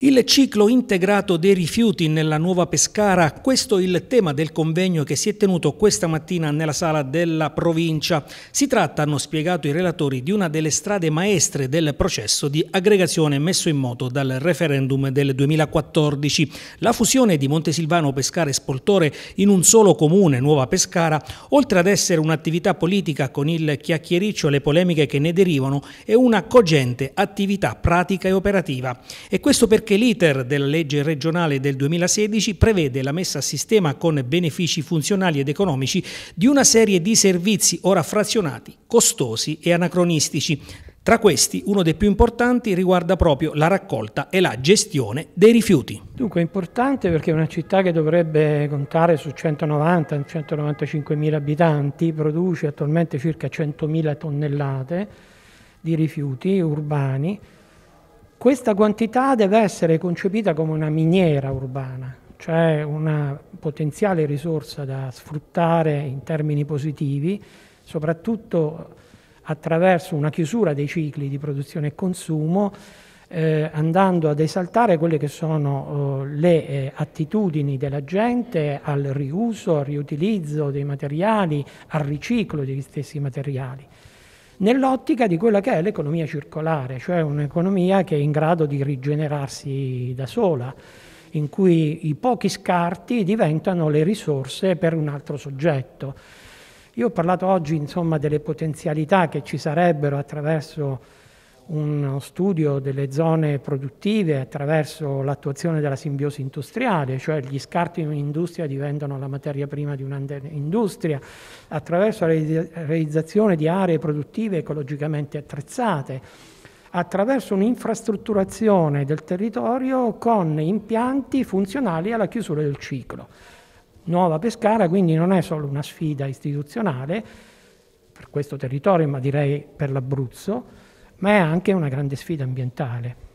Il ciclo integrato dei rifiuti nella nuova Pescara, questo è il tema del convegno che si è tenuto questa mattina nella sala della provincia. Si tratta, hanno spiegato i relatori, di una delle strade maestre del processo di aggregazione messo in moto dal referendum del 2014. La fusione di Montesilvano, Pescara e Spoltore in un solo comune, Nuova Pescara, oltre ad essere un'attività politica con il chiacchiericcio e le polemiche che ne derivano, è una cogente attività pratica e operativa. E questo perché perché l'iter della legge regionale del 2016 prevede la messa a sistema con benefici funzionali ed economici di una serie di servizi ora frazionati, costosi e anacronistici. Tra questi, uno dei più importanti riguarda proprio la raccolta e la gestione dei rifiuti. Dunque è importante perché una città che dovrebbe contare su 190-195 mila abitanti produce attualmente circa 100 mila tonnellate di rifiuti urbani questa quantità deve essere concepita come una miniera urbana, cioè una potenziale risorsa da sfruttare in termini positivi, soprattutto attraverso una chiusura dei cicli di produzione e consumo, eh, andando ad esaltare quelle che sono eh, le eh, attitudini della gente al riuso, al riutilizzo dei materiali, al riciclo degli stessi materiali nell'ottica di quella che è l'economia circolare, cioè un'economia che è in grado di rigenerarsi da sola, in cui i pochi scarti diventano le risorse per un altro soggetto. Io ho parlato oggi insomma, delle potenzialità che ci sarebbero attraverso uno studio delle zone produttive attraverso l'attuazione della simbiosi industriale, cioè gli scarti in un'industria diventano la materia prima di un'industria, attraverso la realizzazione di aree produttive ecologicamente attrezzate, attraverso un'infrastrutturazione del territorio con impianti funzionali alla chiusura del ciclo. Nuova Pescara quindi non è solo una sfida istituzionale per questo territorio, ma direi per l'Abruzzo, ma è anche una grande sfida ambientale.